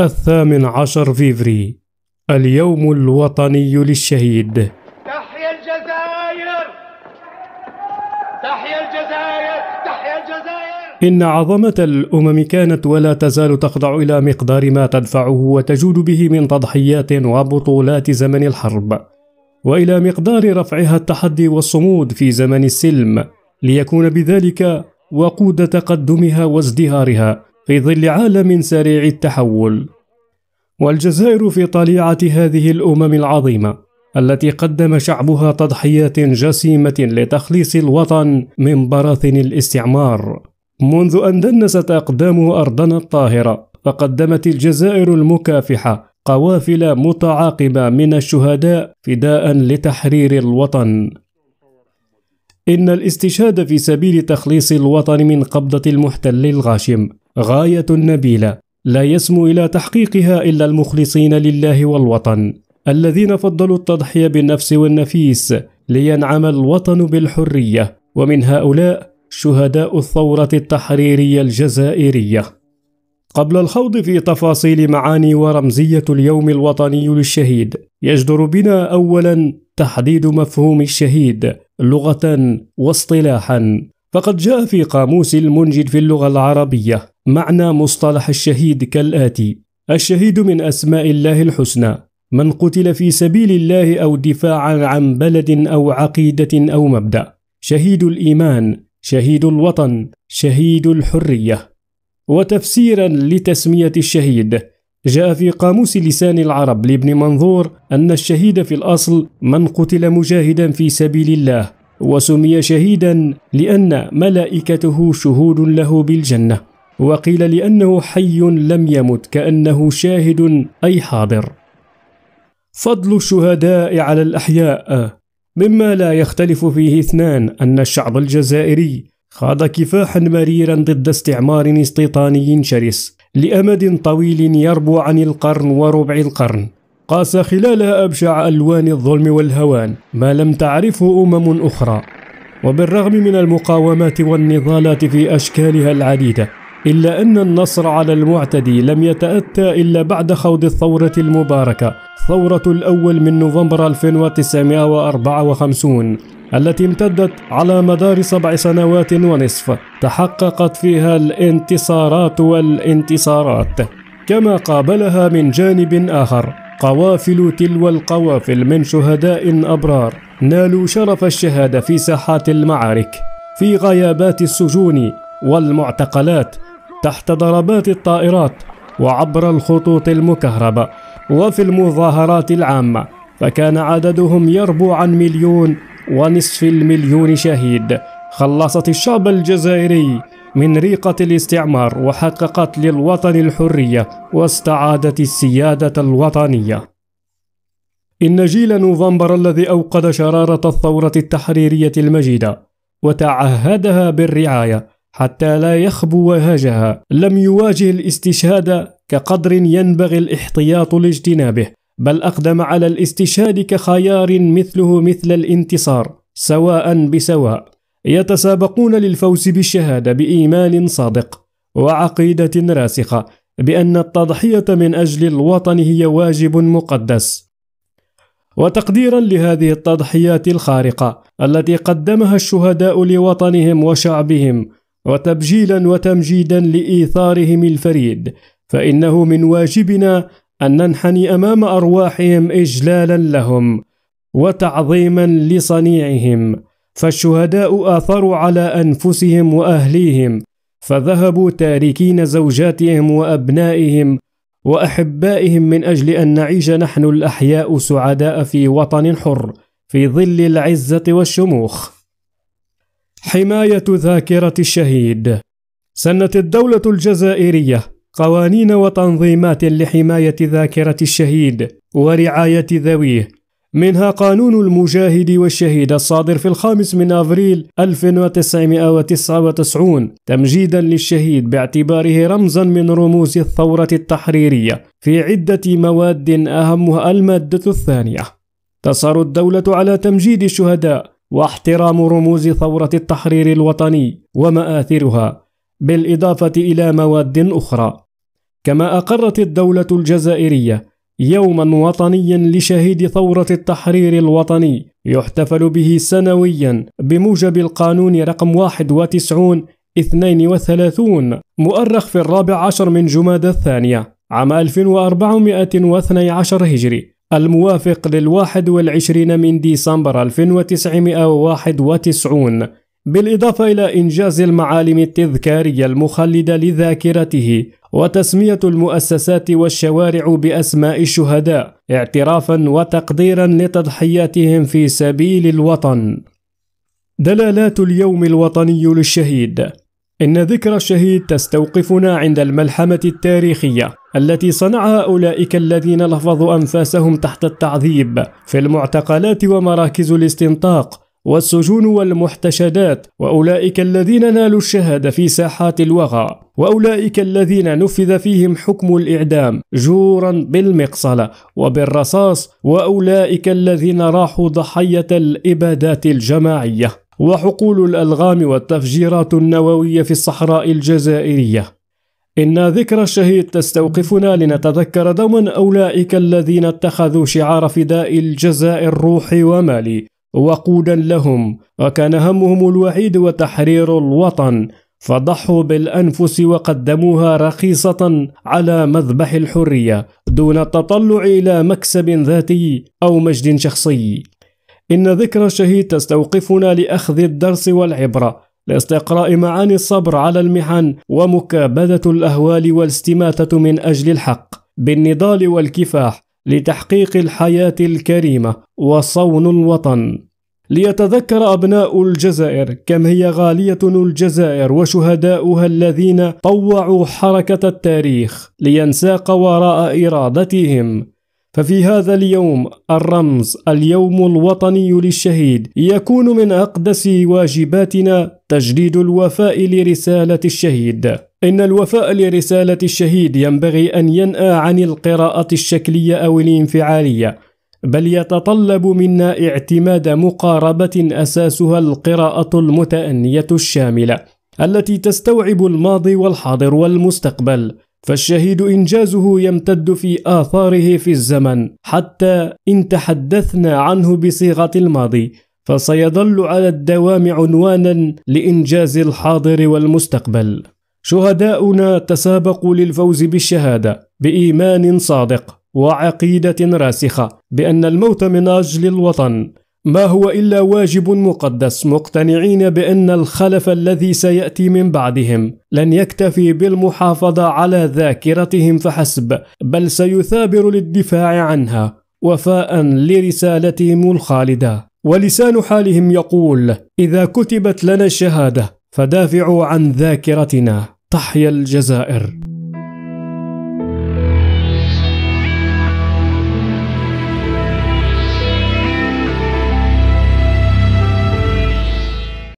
الثامن عشر فيفري اليوم الوطني للشهيد تحيا الجزائر تحيا الجزائر تحيا الجزائر إن عظمة الأمم كانت ولا تزال تخضع إلى مقدار ما تدفعه وتجود به من تضحيات وبطولات زمن الحرب وإلى مقدار رفعها التحدي والصمود في زمن السلم ليكون بذلك وقود تقدمها وازدهارها في ظل عالم سريع التحول والجزائر في طليعه هذه الامم العظيمه التي قدم شعبها تضحيات جسيمه لتخليص الوطن من براثن الاستعمار منذ ان دنست اقدام ارضنا الطاهره فقدمت الجزائر المكافحه قوافل متعاقبه من الشهداء فداء لتحرير الوطن ان الاستشهاد في سبيل تخليص الوطن من قبضه المحتل الغاشم غايه نبيله لا يسمو الى تحقيقها الا المخلصين لله والوطن الذين فضلوا التضحيه بالنفس والنفيس لينعم الوطن بالحريه ومن هؤلاء شهداء الثوره التحريريه الجزائريه قبل الخوض في تفاصيل معاني ورمزيه اليوم الوطني للشهيد يجدر بنا اولا تحديد مفهوم الشهيد لغه واصطلاحا فقد جاء في قاموس المنجد في اللغه العربيه معنى مصطلح الشهيد كالآتي: الشهيد من أسماء الله الحسنى، من قتل في سبيل الله أو دفاعا عن بلد أو عقيدة أو مبدأ، شهيد الإيمان، شهيد الوطن، شهيد الحرية. وتفسيرا لتسمية الشهيد، جاء في قاموس لسان العرب لابن منظور أن الشهيد في الأصل من قتل مجاهدا في سبيل الله، وسمي شهيدا لأن ملائكته شهود له بالجنة. وقيل لانه حي لم يمت كانه شاهد اي حاضر فضل الشهداء على الاحياء مما لا يختلف فيه اثنان ان الشعب الجزائري خاض كفاحا مريرا ضد استعمار استيطاني شرس لامد طويل يربو عن القرن وربع القرن قاس خلالها ابشع الوان الظلم والهوان ما لم تعرفه امم اخرى وبالرغم من المقاومات والنضالات في اشكالها العديده إلا أن النصر على المعتدي لم يتأتى إلا بعد خوض الثورة المباركة ثورة الأول من نوفمبر 1954 التي امتدت على مدار سبع سنوات ونصف تحققت فيها الانتصارات والانتصارات كما قابلها من جانب آخر قوافل تلو القوافل من شهداء أبرار نالوا شرف الشهادة في ساحات المعارك في غيابات السجون والمعتقلات تحت ضربات الطائرات وعبر الخطوط المكهربة وفي المظاهرات العامة فكان عددهم يربو عن مليون ونصف المليون شهيد خلصت الشعب الجزائري من ريقة الاستعمار وحققت للوطن الحرية واستعادت السيادة الوطنية إن جيل نوفمبر الذي أوقد شرارة الثورة التحريرية المجيدة وتعهدها بالرعاية حتى لا يخبو هاجها لم يواجه الاستشهاد كقدر ينبغي الاحتياط لاجتنابه بل اقدم على الاستشهاد كخيار مثله مثل الانتصار سواء بسواء يتسابقون للفوز بالشهاده بايمان صادق وعقيده راسخه بان التضحيه من اجل الوطن هي واجب مقدس وتقديرا لهذه التضحيات الخارقه التي قدمها الشهداء لوطنهم وشعبهم وتبجيلا وتمجيدا لايثارهم الفريد فانه من واجبنا ان ننحني امام ارواحهم اجلالا لهم وتعظيما لصنيعهم فالشهداء اثروا على انفسهم واهليهم فذهبوا تاركين زوجاتهم وابنائهم واحبائهم من اجل ان نعيش نحن الاحياء سعداء في وطن حر في ظل العزه والشموخ حماية ذاكرة الشهيد سنت الدولة الجزائرية قوانين وتنظيمات لحماية ذاكرة الشهيد ورعاية ذويه منها قانون المجاهد والشهيد الصادر في الخامس من أفريل 1999 تمجيدا للشهيد باعتباره رمزا من رموز الثورة التحريرية في عدة مواد أهمها المادة الثانية تصر الدولة على تمجيد الشهداء واحترام رموز ثورة التحرير الوطني ومآثرها بالإضافة إلى مواد أخرى كما أقرت الدولة الجزائرية يوما وطنيا لشهيد ثورة التحرير الوطني يحتفل به سنويا بموجب القانون رقم 91 32 مؤرخ في الرابع عشر من جماد الثانية عام 1412 هجري الموافق للواحد والعشرين من ديسمبر 1991 بالإضافة إلى إنجاز المعالم التذكارية المخلدة لذاكرته وتسمية المؤسسات والشوارع بأسماء الشهداء اعترافا وتقديرا لتضحياتهم في سبيل الوطن دلالات اليوم الوطني للشهيد إن ذكر الشهيد تستوقفنا عند الملحمة التاريخية التي صنعها أولئك الذين لفظوا أنفاسهم تحت التعذيب في المعتقلات ومراكز الاستنطاق والسجون والمحتشدات وأولئك الذين نالوا الشهادة في ساحات الوغى وأولئك الذين نفذ فيهم حكم الإعدام جورا بالمقصلة وبالرصاص وأولئك الذين راحوا ضحية الإبادات الجماعية وحقول الألغام والتفجيرات النووية في الصحراء الجزائرية إن ذكرى الشهيد تستوقفنا لنتذكر دوما أولئك الذين اتخذوا شعار فداء الجزائر روحي ومالي وقودا لهم وكان همهم الوحيد وتحرير الوطن فضحوا بالانفس وقدموها رخيصه على مذبح الحريه دون التطلع الى مكسب ذاتي او مجد شخصي إن ذكرى الشهيد تستوقفنا لأخذ الدرس والعبرة لاستقراء معاني الصبر على المحن ومكابدة الأهوال والاستماتة من أجل الحق بالنضال والكفاح لتحقيق الحياة الكريمة وصون الوطن ليتذكر أبناء الجزائر كم هي غالية الجزائر وشهداؤها الذين طوعوا حركة التاريخ لينساق وراء إرادتهم ففي هذا اليوم الرمز اليوم الوطني للشهيد يكون من أقدس واجباتنا تجديد الوفاء لرسالة الشهيد إن الوفاء لرسالة الشهيد ينبغي أن ينأى عن القراءة الشكلية أو الانفعالية بل يتطلب منا اعتماد مقاربة أساسها القراءة المتأنية الشاملة التي تستوعب الماضي والحاضر والمستقبل فالشهيد إنجازه يمتد في آثاره في الزمن حتى إن تحدثنا عنه بصيغة الماضي فسيظل على الدوام عنوانا لإنجاز الحاضر والمستقبل شهداؤنا تسابقوا للفوز بالشهادة بإيمان صادق وعقيدة راسخة بأن الموت من أجل الوطن ما هو الا واجب مقدس مقتنعين بان الخلف الذي سياتي من بعدهم لن يكتفي بالمحافظه على ذاكرتهم فحسب بل سيثابر للدفاع عنها وفاء لرسالتهم الخالده ولسان حالهم يقول اذا كتبت لنا الشهاده فدافعوا عن ذاكرتنا تحيا الجزائر